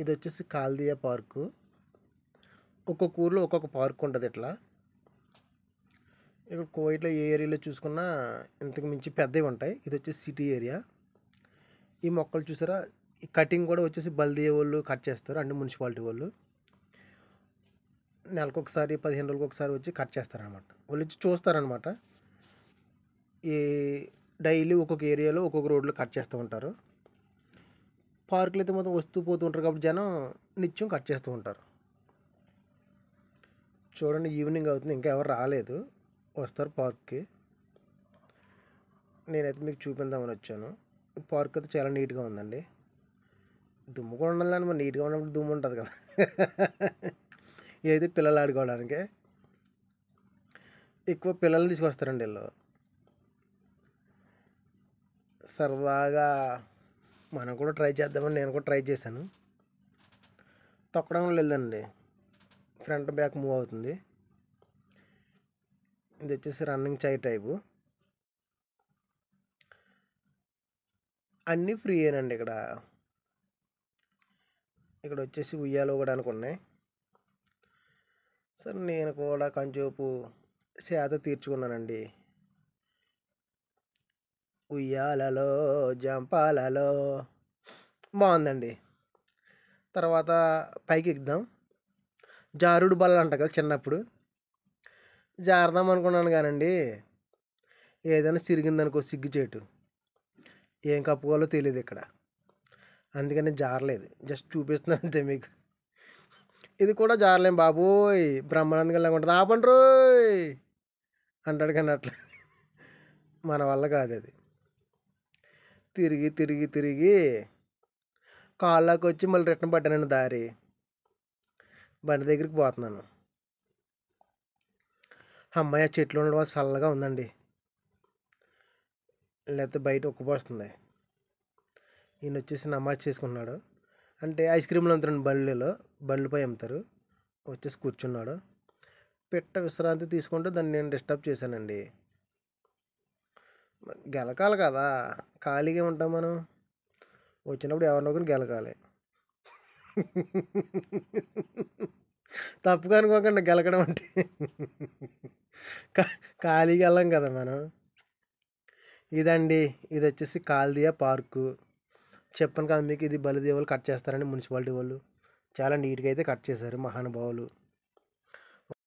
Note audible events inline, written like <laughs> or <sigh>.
ఇది వచ్చేసి కాల్దియా పార్కు ఒక్కొక్క ఊర్లో ఒక్కొక్క పార్క్ ఉంటుంది ఇట్లా ఇక్కడ కోయిట్లో ఏ ఏరియాలో చూసుకున్నా ఇంతకు మించి పెద్దవి ఉంటాయి ఇది వచ్చేసి సిటీ ఏరియా ఈ మొక్కలు చూసారా ఈ కటింగ్ కూడా వచ్చేసి బల్దీ వాళ్ళు కట్ చేస్తారు అంటే మున్సిపాలిటీ వాళ్ళు నెలకు ఒకసారి పదిహేను రోజులకు ఒకసారి వచ్చి కట్ చేస్తారనమాట వాళ్ళు వచ్చి చూస్తారనమాట ఈ డైలీ ఒక్కొక్క ఏరియాలో ఒక్కొక్క రోడ్లు కట్ చేస్తూ ఉంటారు పార్కులు అయితే మొత్తం వస్తూ పోతూ ఉంటారు కాబట్టి జనం నిత్యం కట్ చేస్తూ ఉంటారు చూడండి ఈవినింగ్ అవుతుంది ఇంకా ఎవరు రాలేదు వస్తారు పార్క్కి నేనైతే మీకు చూపిందామని వచ్చాను పార్క్ అయితే చాలా నీట్గా ఉందండి దుమ్ము కూడా ఉండాలి కానీ మరి నీట్గా ఉన్నప్పుడు దుమ్ము ఉంటుంది కదా ఇదైతే <laughs> పిల్లలు ఆడుకోవడానికి ఎక్కువ పిల్లల్ని తీసుకొస్తారండి వీళ్ళు సరదాగా మనం కూడా ట్రై చేద్దామని నేను కూడా ట్రై చేశాను తొక్కడం లేదండి ఫ్రంట్ బ్యాక్ మూవ్ అవుతుంది ఇది వచ్చేసి రన్నింగ్ చై టైపు అన్నీ ఫ్రీయేనండి ఇక్కడ ఇక్కడ వచ్చేసి ఉయ్యాలు కూడా అనుకున్నాయి సరే నేను కూడా కొంచెంసేపు సేద తీర్చుకున్నానండి ఉయ్యాలలో జంపాలలో బాగుందండి తర్వాత పైకి ఎక్కుదాం జారుడు బల్ల అంట కదా చిన్నప్పుడు జారుదాం అనుకున్నాను కానండి ఏదైనా సిరిగిందనుకో సిగ్గుచేటు ఏం కప్పుకోవాలో తెలియదు ఇక్కడ అందుకని జారలేదు జస్ట్ చూపిస్తున్నాను అంతే మీకు ఇది కూడా జారలేం బాబోయ్ బ్రహ్మానందంగా ఉంటుంది ఆపండ్రోయ్ అంటాడు కానీ అట్లా మన వల్ల కాదు అది తిరిగి తిరిగి తిరిగి కాళ్ళకి వచ్చి మళ్ళీ రిటర్న్ పడ్డానండి దారి బండి దగ్గరికి పోతున్నాను అమ్మాయి ఆ చెట్లు ఉండడం చల్లగా ఉందండి లేకపోతే బయట ఉక్కుపోస్తుంది ఈయన వచ్చేసి నమాజ్ చేసుకున్నాడు అంటే ఐస్ క్రీమ్లు అమ్ముతారండి బళ్ళులో బళ్ళుపై అమ్ముతారు వచ్చేసి కూర్చున్నాడు పెట్ట విశ్రాంతి తీసుకుంటూ దాన్ని నేను డిస్టర్బ్ చేశానండి గెలకాలి కదా ఖాళీగా ఉంటాం మనం వచ్చినప్పుడు ఎవరినొకరిని గెలకాలి తప్పుగా అనుకోకుండా గెలకడం అంటే ఖాళీగా వెళ్ళాం కదా మనం ఇదండి ఇది వచ్చేసి కాల్దియా పార్కు చెప్పను కదా మీకు ఇది బలిదేవులు కట్ చేస్తారని మున్సిపాలిటీ వాళ్ళు చాలా నీట్గా అయితే కట్ చేశారు మహానుభావులు